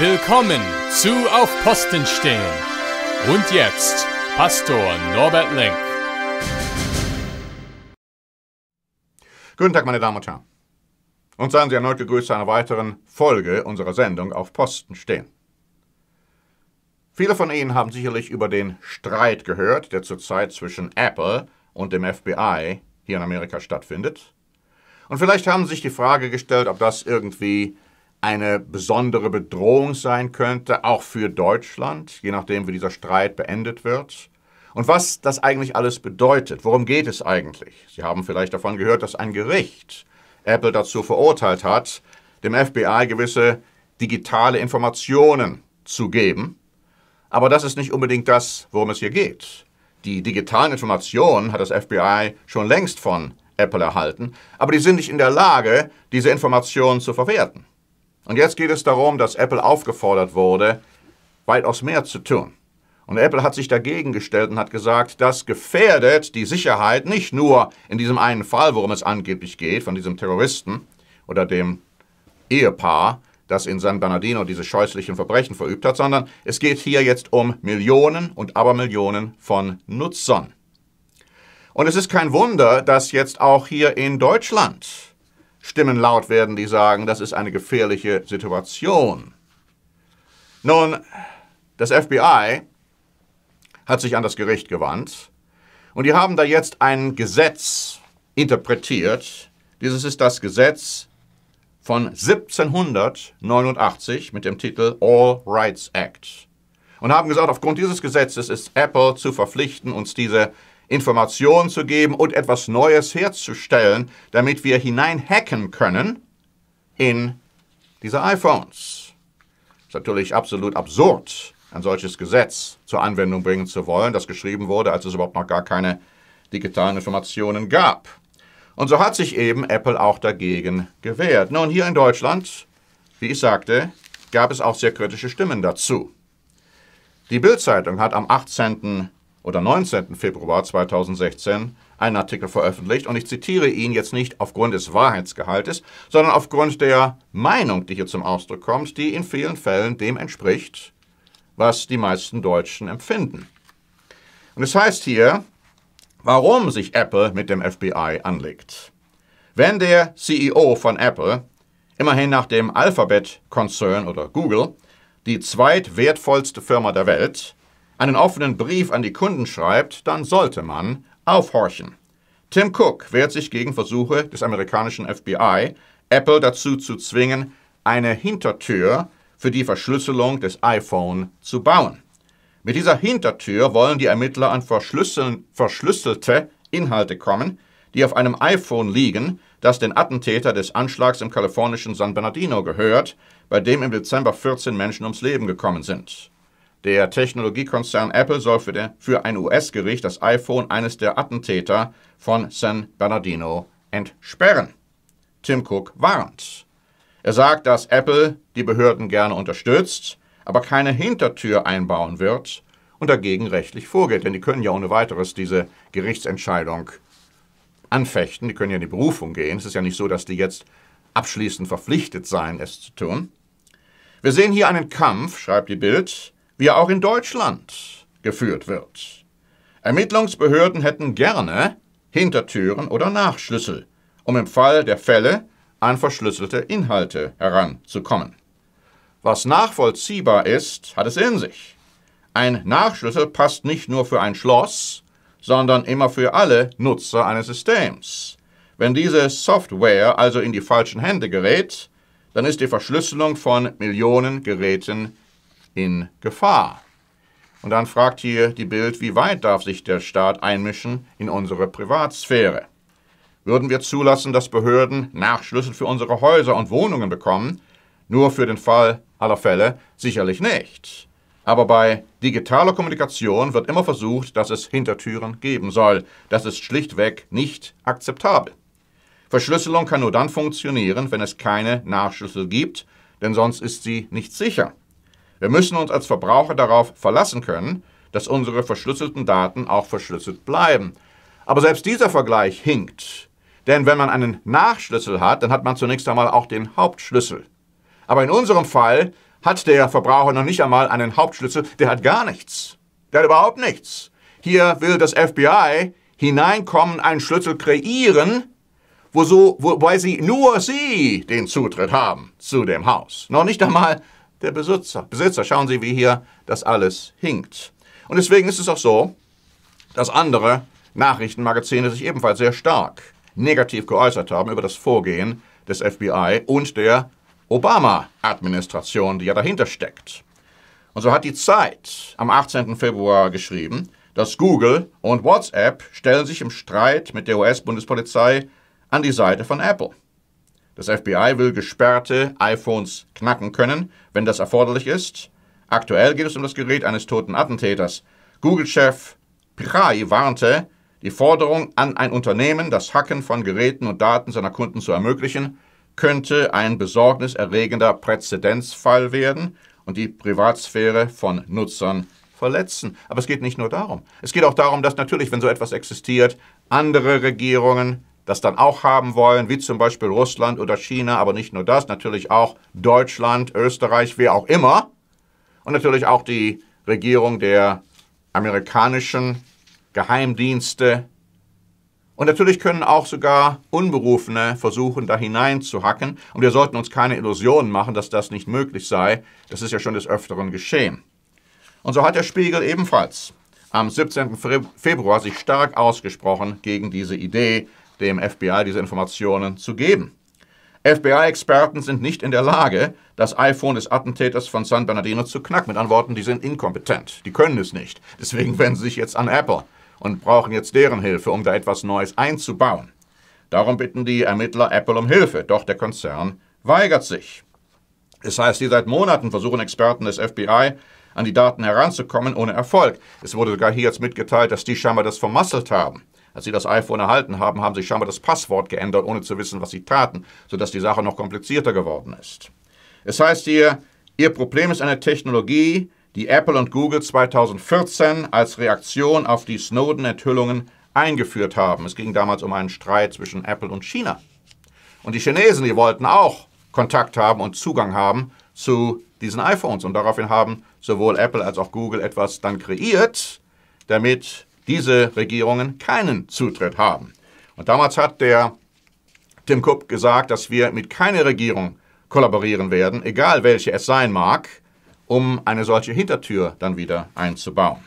Willkommen zu Auf Posten stehen. Und jetzt Pastor Norbert Lenk. Guten Tag, meine Damen und Herren. Und seien Sie erneut gegrüßt zu einer weiteren Folge unserer Sendung Auf Posten stehen. Viele von Ihnen haben sicherlich über den Streit gehört, der zurzeit zwischen Apple und dem FBI hier in Amerika stattfindet. Und vielleicht haben Sie sich die Frage gestellt, ob das irgendwie eine besondere Bedrohung sein könnte, auch für Deutschland, je nachdem, wie dieser Streit beendet wird. Und was das eigentlich alles bedeutet, worum geht es eigentlich? Sie haben vielleicht davon gehört, dass ein Gericht Apple dazu verurteilt hat, dem FBI gewisse digitale Informationen zu geben. Aber das ist nicht unbedingt das, worum es hier geht. Die digitalen Informationen hat das FBI schon längst von Apple erhalten, aber die sind nicht in der Lage, diese Informationen zu verwerten. Und jetzt geht es darum, dass Apple aufgefordert wurde, weitaus mehr zu tun. Und Apple hat sich dagegen gestellt und hat gesagt, das gefährdet die Sicherheit nicht nur in diesem einen Fall, worum es angeblich geht, von diesem Terroristen oder dem Ehepaar, das in San Bernardino diese scheußlichen Verbrechen verübt hat, sondern es geht hier jetzt um Millionen und Abermillionen von Nutzern. Und es ist kein Wunder, dass jetzt auch hier in Deutschland Stimmen laut werden, die sagen, das ist eine gefährliche Situation. Nun, das FBI hat sich an das Gericht gewandt und die haben da jetzt ein Gesetz interpretiert. Dieses ist das Gesetz von 1789 mit dem Titel All Rights Act und haben gesagt, aufgrund dieses Gesetzes ist Apple zu verpflichten, uns diese Informationen zu geben und etwas Neues herzustellen, damit wir hineinhacken können in diese iPhones. ist natürlich absolut absurd, ein solches Gesetz zur Anwendung bringen zu wollen, das geschrieben wurde, als es überhaupt noch gar keine digitalen Informationen gab. Und so hat sich eben Apple auch dagegen gewehrt. Nun, hier in Deutschland, wie ich sagte, gab es auch sehr kritische Stimmen dazu. Die Bild-Zeitung hat am 18 oder 19. Februar 2016 einen Artikel veröffentlicht und ich zitiere ihn jetzt nicht aufgrund des Wahrheitsgehaltes, sondern aufgrund der Meinung, die hier zum Ausdruck kommt, die in vielen Fällen dem entspricht, was die meisten Deutschen empfinden. Und es heißt hier, warum sich Apple mit dem FBI anlegt. Wenn der CEO von Apple, immerhin nach dem Alphabet-Konzern oder Google, die zweitwertvollste Firma der Welt, einen offenen Brief an die Kunden schreibt, dann sollte man aufhorchen. Tim Cook wehrt sich gegen Versuche des amerikanischen FBI, Apple dazu zu zwingen, eine Hintertür für die Verschlüsselung des iPhone zu bauen. Mit dieser Hintertür wollen die Ermittler an verschlüsselte Inhalte kommen, die auf einem iPhone liegen, das den Attentäter des Anschlags im kalifornischen San Bernardino gehört, bei dem im Dezember 14 Menschen ums Leben gekommen sind. Der Technologiekonzern Apple soll für, den, für ein US-Gericht das iPhone eines der Attentäter von San Bernardino entsperren. Tim Cook warnt. Er sagt, dass Apple die Behörden gerne unterstützt, aber keine Hintertür einbauen wird und dagegen rechtlich vorgeht. Denn die können ja ohne weiteres diese Gerichtsentscheidung anfechten. Die können ja in die Berufung gehen. Es ist ja nicht so, dass die jetzt abschließend verpflichtet seien, es zu tun. Wir sehen hier einen Kampf, schreibt die Bild, wie er auch in Deutschland geführt wird. Ermittlungsbehörden hätten gerne Hintertüren oder Nachschlüssel, um im Fall der Fälle an verschlüsselte Inhalte heranzukommen. Was nachvollziehbar ist, hat es in sich. Ein Nachschlüssel passt nicht nur für ein Schloss, sondern immer für alle Nutzer eines Systems. Wenn diese Software also in die falschen Hände gerät, dann ist die Verschlüsselung von Millionen Geräten in Gefahr. Und dann fragt hier die Bild, wie weit darf sich der Staat einmischen in unsere Privatsphäre? Würden wir zulassen, dass Behörden Nachschlüssel für unsere Häuser und Wohnungen bekommen? Nur für den Fall aller Fälle sicherlich nicht. Aber bei digitaler Kommunikation wird immer versucht, dass es Hintertüren geben soll. Das ist schlichtweg nicht akzeptabel. Verschlüsselung kann nur dann funktionieren, wenn es keine Nachschlüssel gibt, denn sonst ist sie nicht sicher. Wir müssen uns als Verbraucher darauf verlassen können, dass unsere verschlüsselten Daten auch verschlüsselt bleiben. Aber selbst dieser Vergleich hinkt. Denn wenn man einen Nachschlüssel hat, dann hat man zunächst einmal auch den Hauptschlüssel. Aber in unserem Fall hat der Verbraucher noch nicht einmal einen Hauptschlüssel, der hat gar nichts. Der hat überhaupt nichts. Hier will das FBI hineinkommen, einen Schlüssel kreieren, wo so, wobei sie nur sie den Zutritt haben zu dem Haus. Noch nicht einmal der Besitzer. Besitzer. Schauen Sie, wie hier das alles hinkt. Und deswegen ist es auch so, dass andere Nachrichtenmagazine sich ebenfalls sehr stark negativ geäußert haben über das Vorgehen des FBI und der Obama-Administration, die ja dahinter steckt. Und so hat die Zeit am 18. Februar geschrieben, dass Google und WhatsApp stellen sich im Streit mit der US-Bundespolizei an die Seite von Apple. Das FBI will gesperrte iPhones knacken können, wenn das erforderlich ist. Aktuell geht es um das Gerät eines toten Attentäters. Google-Chef Pirai warnte, die Forderung an ein Unternehmen, das Hacken von Geräten und Daten seiner Kunden zu ermöglichen, könnte ein besorgniserregender Präzedenzfall werden und die Privatsphäre von Nutzern verletzen. Aber es geht nicht nur darum. Es geht auch darum, dass natürlich, wenn so etwas existiert, andere Regierungen, das dann auch haben wollen, wie zum Beispiel Russland oder China, aber nicht nur das, natürlich auch Deutschland, Österreich, wer auch immer. Und natürlich auch die Regierung der amerikanischen Geheimdienste. Und natürlich können auch sogar Unberufene versuchen, da hineinzuhacken. Und wir sollten uns keine Illusionen machen, dass das nicht möglich sei. Das ist ja schon des Öfteren geschehen. Und so hat der Spiegel ebenfalls am 17. Februar sich stark ausgesprochen gegen diese Idee dem FBI diese Informationen zu geben. FBI-Experten sind nicht in der Lage, das iPhone des Attentäters von San Bernardino zu knacken. Mit anderen Worten, die sind inkompetent. Die können es nicht. Deswegen wenden sie sich jetzt an Apple und brauchen jetzt deren Hilfe, um da etwas Neues einzubauen. Darum bitten die Ermittler Apple um Hilfe, doch der Konzern weigert sich. Das heißt, die seit Monaten versuchen Experten des FBI, an die Daten heranzukommen, ohne Erfolg. Es wurde sogar hier jetzt mitgeteilt, dass die scheinbar das vermasselt haben. Als sie das iPhone erhalten haben, haben sie scheinbar das Passwort geändert, ohne zu wissen, was sie taten, sodass die Sache noch komplizierter geworden ist. Es heißt hier, ihr Problem ist eine Technologie, die Apple und Google 2014 als Reaktion auf die Snowden-Enthüllungen eingeführt haben. Es ging damals um einen Streit zwischen Apple und China. Und die Chinesen, die wollten auch Kontakt haben und Zugang haben zu diesen iPhones. Und daraufhin haben sowohl Apple als auch Google etwas dann kreiert, damit diese Regierungen keinen Zutritt haben. Und damals hat der Tim Cook gesagt, dass wir mit keiner Regierung kollaborieren werden, egal welche es sein mag, um eine solche Hintertür dann wieder einzubauen.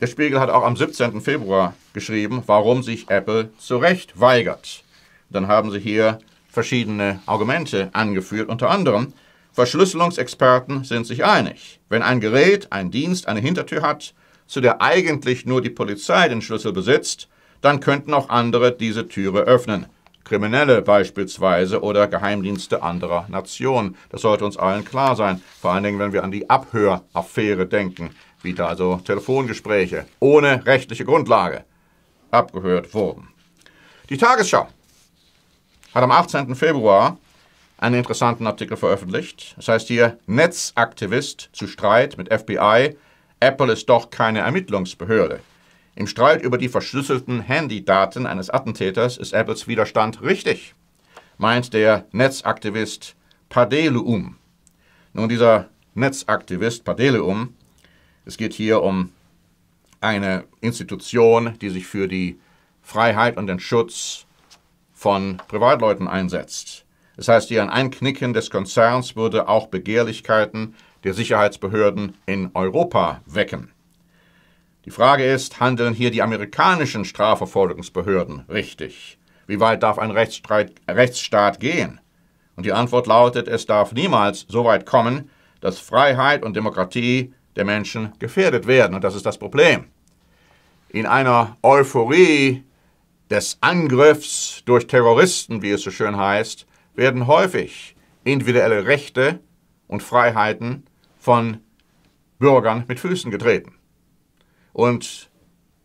Der Spiegel hat auch am 17. Februar geschrieben, warum sich Apple zu Recht weigert. Dann haben sie hier verschiedene Argumente angeführt, unter anderem, Verschlüsselungsexperten sind sich einig. Wenn ein Gerät, ein Dienst eine Hintertür hat, zu der eigentlich nur die Polizei den Schlüssel besitzt, dann könnten auch andere diese Türe öffnen. Kriminelle beispielsweise oder Geheimdienste anderer Nationen. Das sollte uns allen klar sein, vor allen Dingen, wenn wir an die Abhöraffäre denken, wie da also Telefongespräche ohne rechtliche Grundlage abgehört wurden. Die Tagesschau hat am 18. Februar einen interessanten Artikel veröffentlicht. Das heißt hier Netzaktivist zu Streit mit FBI. Apple ist doch keine Ermittlungsbehörde. Im Streit über die verschlüsselten Handydaten eines Attentäters ist Apples Widerstand richtig, meint der Netzaktivist Padeleum. Nun, dieser Netzaktivist Padeleum, es geht hier um eine Institution, die sich für die Freiheit und den Schutz von Privatleuten einsetzt. Das heißt, hier ein Einknicken des Konzerns würde auch Begehrlichkeiten der Sicherheitsbehörden in Europa wecken. Die Frage ist, handeln hier die amerikanischen Strafverfolgungsbehörden richtig? Wie weit darf ein Rechtsstaat gehen? Und die Antwort lautet, es darf niemals so weit kommen, dass Freiheit und Demokratie der Menschen gefährdet werden. Und das ist das Problem. In einer Euphorie des Angriffs durch Terroristen, wie es so schön heißt, werden häufig individuelle Rechte und Freiheiten von Bürgern mit Füßen getreten. Und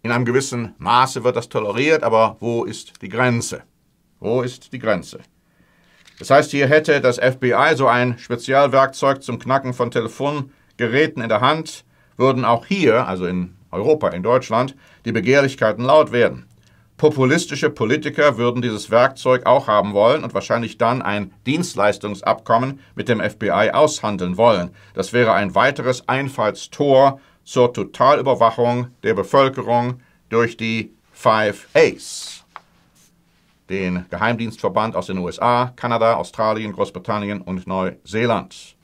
in einem gewissen Maße wird das toleriert, aber wo ist die Grenze? Wo ist die Grenze? Das heißt, hier hätte das FBI so ein Spezialwerkzeug zum Knacken von Telefongeräten in der Hand, würden auch hier, also in Europa, in Deutschland, die Begehrlichkeiten laut werden. Populistische Politiker würden dieses Werkzeug auch haben wollen und wahrscheinlich dann ein Dienstleistungsabkommen mit dem FBI aushandeln wollen. Das wäre ein weiteres Einfallstor zur Totalüberwachung der Bevölkerung durch die Five A's. Den Geheimdienstverband aus den USA, Kanada, Australien, Großbritannien und Neuseeland.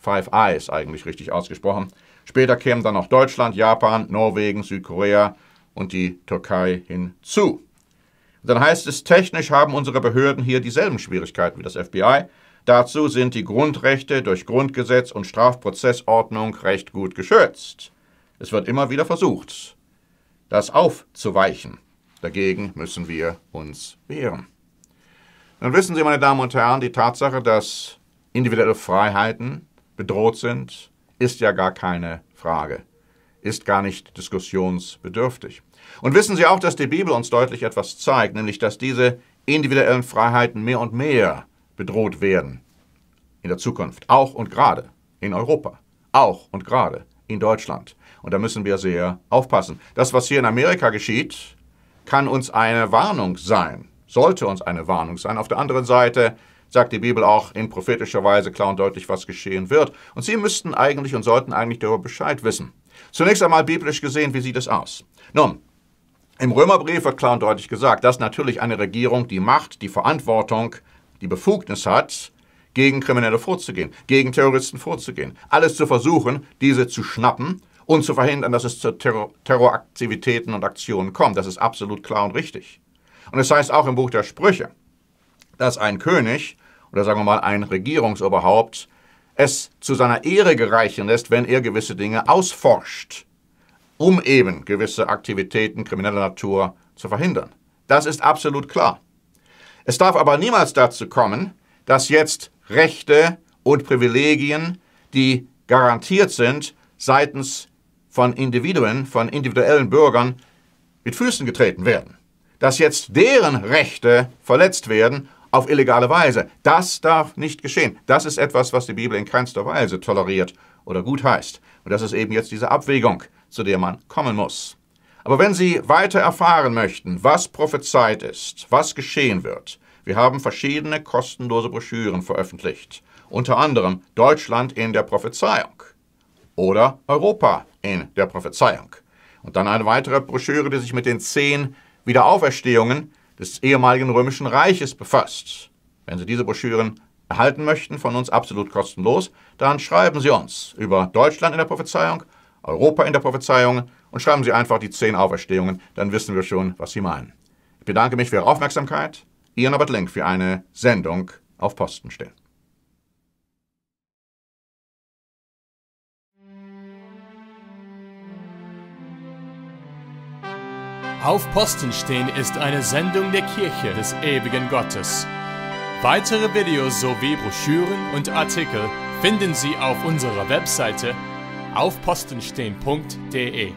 Five Eyes eigentlich richtig ausgesprochen. Später kämen dann noch Deutschland, Japan, Norwegen, Südkorea, und die Türkei hinzu. Und dann heißt es, technisch haben unsere Behörden hier dieselben Schwierigkeiten wie das FBI. Dazu sind die Grundrechte durch Grundgesetz und Strafprozessordnung recht gut geschützt. Es wird immer wieder versucht, das aufzuweichen. Dagegen müssen wir uns wehren. Dann wissen Sie, meine Damen und Herren, die Tatsache, dass individuelle Freiheiten bedroht sind, ist ja gar keine Frage ist gar nicht diskussionsbedürftig. Und wissen Sie auch, dass die Bibel uns deutlich etwas zeigt, nämlich dass diese individuellen Freiheiten mehr und mehr bedroht werden in der Zukunft, auch und gerade in Europa, auch und gerade in Deutschland. Und da müssen wir sehr aufpassen. Das, was hier in Amerika geschieht, kann uns eine Warnung sein, sollte uns eine Warnung sein. Auf der anderen Seite sagt die Bibel auch in prophetischer Weise klar und deutlich, was geschehen wird. Und Sie müssten eigentlich und sollten eigentlich darüber Bescheid wissen. Zunächst einmal biblisch gesehen, wie sieht es aus? Nun, im Römerbrief wird klar und deutlich gesagt, dass natürlich eine Regierung die Macht, die Verantwortung, die Befugnis hat, gegen Kriminelle vorzugehen, gegen Terroristen vorzugehen. Alles zu versuchen, diese zu schnappen und zu verhindern, dass es zu Terror Terroraktivitäten und Aktionen kommt. Das ist absolut klar und richtig. Und es das heißt auch im Buch der Sprüche, dass ein König oder sagen wir mal ein Regierungsoberhaupt es zu seiner Ehre gereichen lässt, wenn er gewisse Dinge ausforscht, um eben gewisse Aktivitäten krimineller Natur zu verhindern. Das ist absolut klar. Es darf aber niemals dazu kommen, dass jetzt Rechte und Privilegien, die garantiert sind, seitens von Individuen, von individuellen Bürgern mit Füßen getreten werden. Dass jetzt deren Rechte verletzt werden auf illegale Weise. Das darf nicht geschehen. Das ist etwas, was die Bibel in keinster Weise toleriert oder gut heißt. Und das ist eben jetzt diese Abwägung, zu der man kommen muss. Aber wenn Sie weiter erfahren möchten, was prophezeit ist, was geschehen wird, wir haben verschiedene kostenlose Broschüren veröffentlicht, unter anderem Deutschland in der Prophezeiung oder Europa in der Prophezeiung. Und dann eine weitere Broschüre, die sich mit den zehn Wiederauferstehungen des ehemaligen Römischen Reiches befasst. Wenn Sie diese Broschüren erhalten möchten, von uns absolut kostenlos, dann schreiben Sie uns über Deutschland in der Prophezeiung, Europa in der Prophezeiung und schreiben Sie einfach die zehn Auferstehungen, dann wissen wir schon, was Sie meinen. Ich bedanke mich für Ihre Aufmerksamkeit. Ian Robert Link für eine Sendung auf Posten stehen. Auf Posten stehen ist eine Sendung der Kirche des ewigen Gottes. Weitere Videos sowie Broschüren und Artikel finden Sie auf unserer Webseite aufpostenstehen.de.